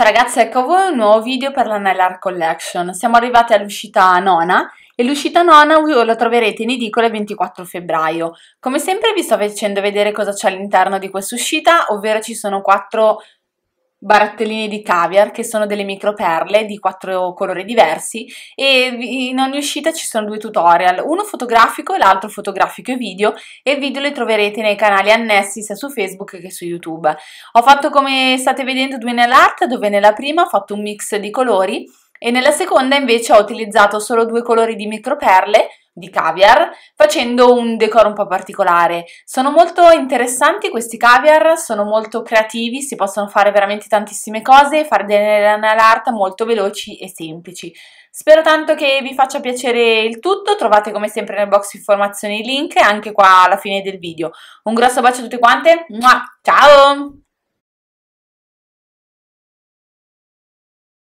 Ciao ragazzi, ecco a voi un nuovo video per la Nail Art Collection. Siamo arrivati all'uscita nona e l'uscita nona lo troverete in edicola il 24 febbraio. Come sempre vi sto facendo vedere cosa c'è all'interno di quest'uscita, ovvero ci sono quattro barattelline di caviar che sono delle micro perle di quattro colori diversi e in ogni uscita ci sono due tutorial, uno fotografico e l'altro fotografico e video e il video li troverete nei canali annessi sia su Facebook che su YouTube. Ho fatto come state vedendo due nell'art dove nella prima ho fatto un mix di colori e nella seconda invece ho utilizzato solo due colori di micro perle di caviar facendo un decoro un po' particolare. Sono molto interessanti questi caviar, sono molto creativi, si possono fare veramente tantissime cose e fare delle art molto veloci e semplici. Spero tanto che vi faccia piacere il tutto, trovate come sempre nel box informazioni i link anche qua alla fine del video. Un grosso bacio a tutti quante, ciao!